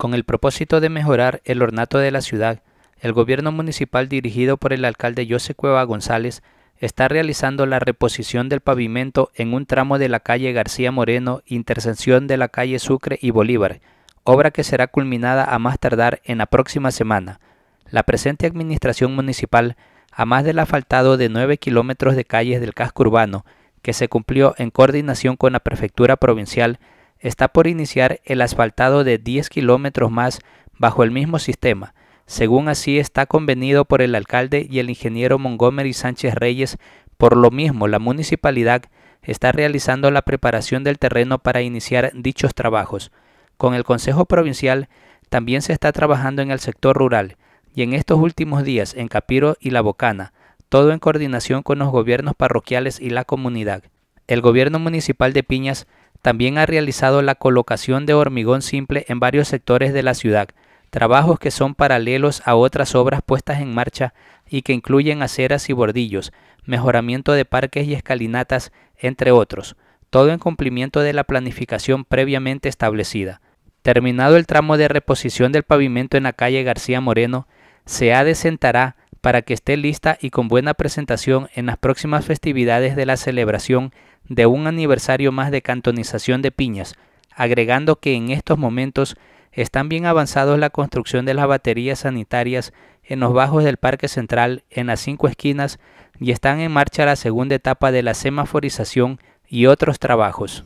Con el propósito de mejorar el ornato de la ciudad, el gobierno municipal dirigido por el alcalde José Cueva González está realizando la reposición del pavimento en un tramo de la calle García Moreno, intersección de la calle Sucre y Bolívar, obra que será culminada a más tardar en la próxima semana. La presente administración municipal, a más del asfaltado de 9 kilómetros de calles del casco urbano, que se cumplió en coordinación con la prefectura provincial, Está por iniciar el asfaltado de 10 kilómetros más bajo el mismo sistema, según así está convenido por el alcalde y el ingeniero Montgomery Sánchez Reyes. Por lo mismo, la municipalidad está realizando la preparación del terreno para iniciar dichos trabajos. Con el Consejo Provincial también se está trabajando en el sector rural y en estos últimos días en Capiro y La Bocana, todo en coordinación con los gobiernos parroquiales y la comunidad. El gobierno municipal de Piñas también ha realizado la colocación de hormigón simple en varios sectores de la ciudad, trabajos que son paralelos a otras obras puestas en marcha y que incluyen aceras y bordillos, mejoramiento de parques y escalinatas, entre otros, todo en cumplimiento de la planificación previamente establecida. Terminado el tramo de reposición del pavimento en la calle García Moreno, se ha sentará para que esté lista y con buena presentación en las próximas festividades de la celebración de un aniversario más de cantonización de piñas, agregando que en estos momentos están bien avanzados la construcción de las baterías sanitarias en los bajos del Parque Central en las cinco esquinas y están en marcha la segunda etapa de la semaforización y otros trabajos.